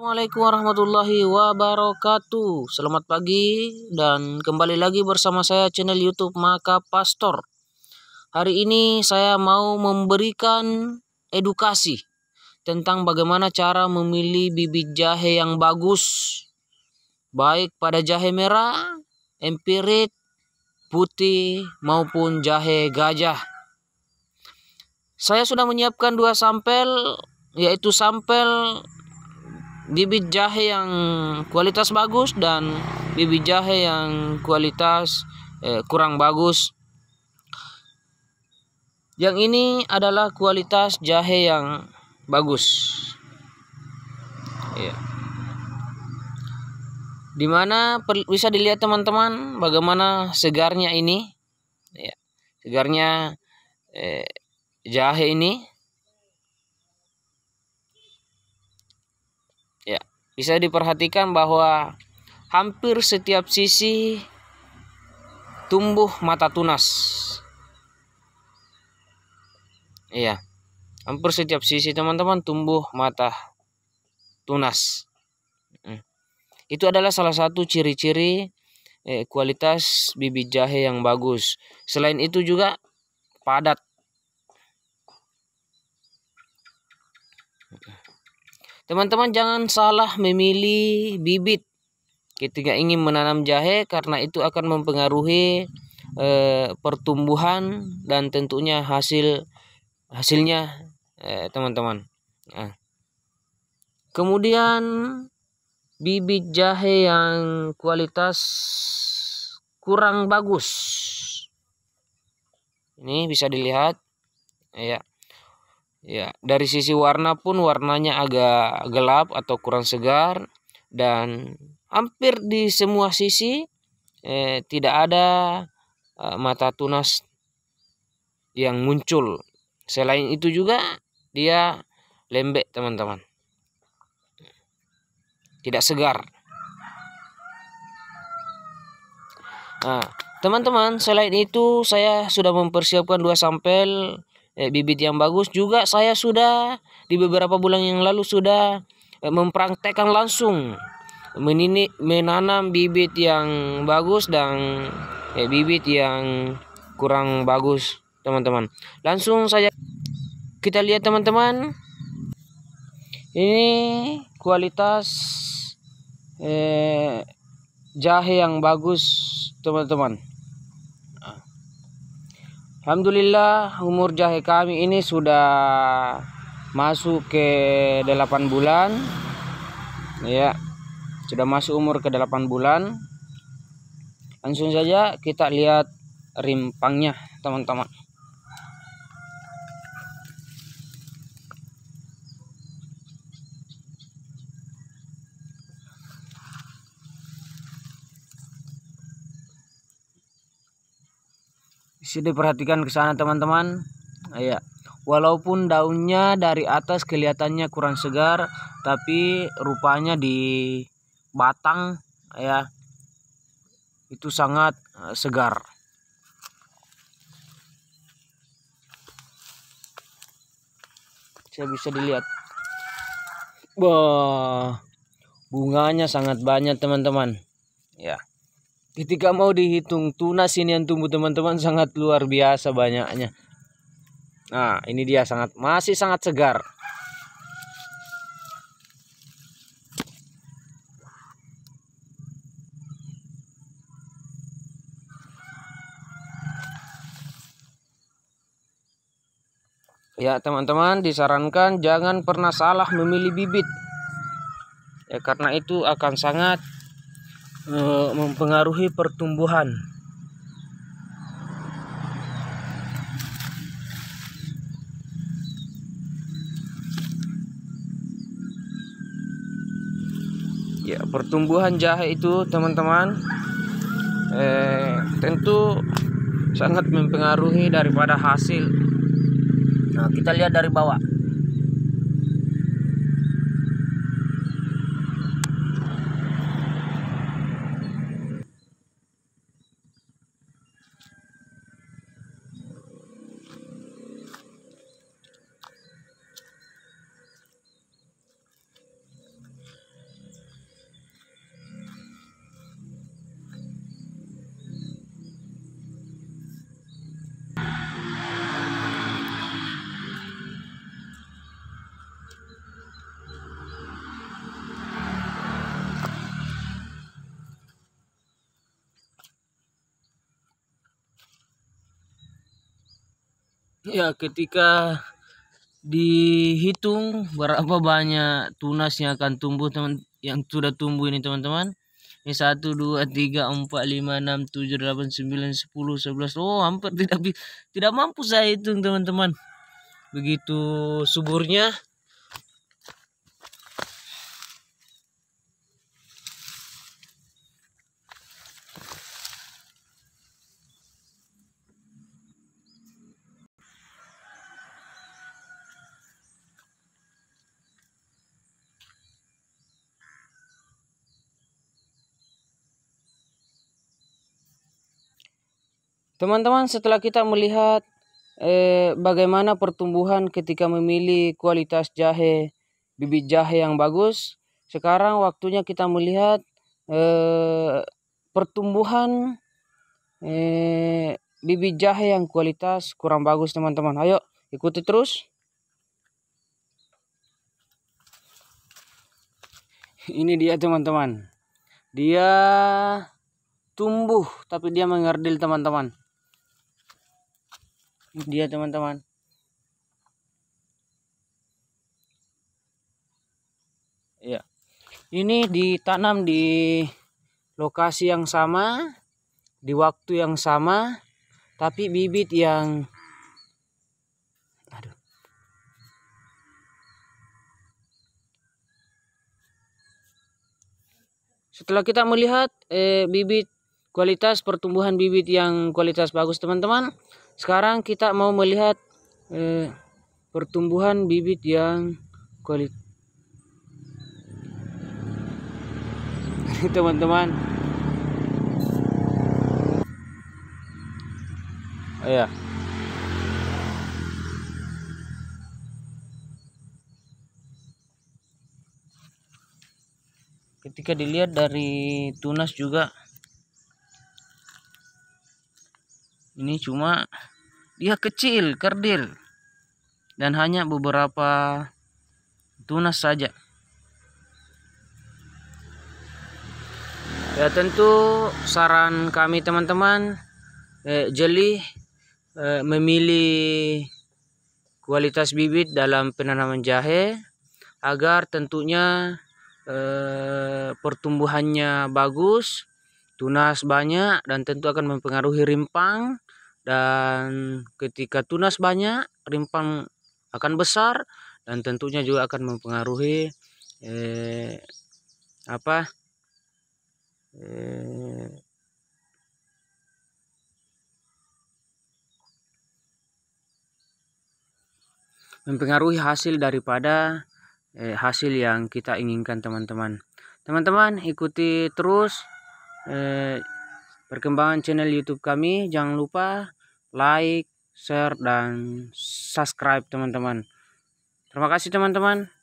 Assalamualaikum warahmatullahi wabarakatuh Selamat pagi dan kembali lagi bersama saya channel youtube Maka Pastor Hari ini saya mau memberikan edukasi Tentang bagaimana cara memilih bibit jahe yang bagus Baik pada jahe merah, empirit, putih maupun jahe gajah Saya sudah menyiapkan dua sampel yaitu sampel bibit jahe yang kualitas bagus dan bibit jahe yang kualitas eh, kurang bagus. Yang ini adalah kualitas jahe yang bagus. Ya. Dimana per, bisa dilihat teman-teman bagaimana segarnya ini. Ya. Segarnya eh, jahe ini Bisa diperhatikan bahwa hampir setiap sisi tumbuh mata tunas. Iya. Hampir setiap sisi teman-teman tumbuh mata tunas. Hmm. Itu adalah salah satu ciri-ciri eh, kualitas bibit jahe yang bagus. Selain itu juga padat. Hmm. Teman-teman jangan salah memilih bibit ketika ingin menanam jahe karena itu akan mempengaruhi e, pertumbuhan dan tentunya hasil hasilnya eh, teman-teman. Nah. Kemudian bibit jahe yang kualitas kurang bagus. Ini bisa dilihat. Ya. Ya, dari sisi warna pun warnanya agak gelap atau kurang segar dan hampir di semua sisi eh, tidak ada eh, mata tunas yang muncul. Selain itu juga dia lembek, teman-teman. Tidak segar. Nah, teman-teman, selain itu saya sudah mempersiapkan dua sampel eh, bibit yang bagus juga saya sudah di beberapa bulan yang lalu sudah eh, mempraktekkan langsung menini, menanam bibit yang bagus dan eh, bibit yang kurang bagus teman-teman langsung saja kita lihat teman-teman ini kualitas eh, jahe yang bagus teman-teman Alhamdulillah umur jahe kami ini sudah masuk ke 8 bulan ya sudah masuk umur ke 8 bulan langsung saja kita lihat rimpangnya teman-teman Sini perhatikan ke sana teman-teman. Ya. Walaupun daunnya dari atas kelihatannya kurang segar, tapi rupanya di batang ya itu sangat eh, segar. Saya bisa dilihat. Wah, bunganya sangat banyak teman-teman. Ya ketika mau dihitung tunas ini yang tumbuh teman-teman sangat luar biasa banyaknya nah ini dia sangat masih sangat segar Ya teman-teman disarankan jangan pernah salah memilih bibit ya, Karena itu akan sangat Eh, mempengaruhi pertumbuhan ya pertumbuhan jahe itu teman-teman eh, tentu sangat mempengaruhi daripada hasil nah kita lihat dari bawah ya ketika dihitung berapa banyak tunas yang akan tumbuh teman yang sudah tumbuh ini teman-teman ini satu dua tiga empat lima enam tujuh delapan sembilan sepuluh sebelas oh hampir tidak tidak mampu saya hitung teman-teman begitu suburnya Teman-teman, setelah kita melihat eh, bagaimana pertumbuhan ketika memilih kualitas jahe, bibit jahe yang bagus, sekarang waktunya kita melihat eh, pertumbuhan eh, bibit jahe yang kualitas kurang bagus, teman-teman. Ayo, ikuti terus. Ini dia, teman-teman. Dia tumbuh, tapi dia mengerdil, teman-teman dia teman-teman ya ini ditanam di lokasi yang sama di waktu yang sama tapi bibit yang aduh setelah kita melihat eh, bibit kualitas pertumbuhan bibit yang kualitas bagus teman-teman sekarang kita mau melihat eh, pertumbuhan bibit yang kualitas. Teman-teman. Oh ya. Ketika dilihat dari tunas juga ini cuma dia kecil, kerdil. Dan hanya beberapa tunas saja. Ya tentu saran kami teman-teman eh, jeli eh, memilih kualitas bibit dalam penanaman jahe agar tentunya eh, pertumbuhannya bagus, tunas banyak dan tentu akan mempengaruhi rimpang dan ketika tunas banyak rimpang akan besar dan tentunya juga akan mempengaruhi eh, apa eh, mempengaruhi hasil daripada eh, hasil yang kita inginkan teman-teman teman-teman ikuti terus eh, perkembangan channel youtube kami jangan lupa like, share, dan subscribe teman-teman. Terima kasih teman-teman.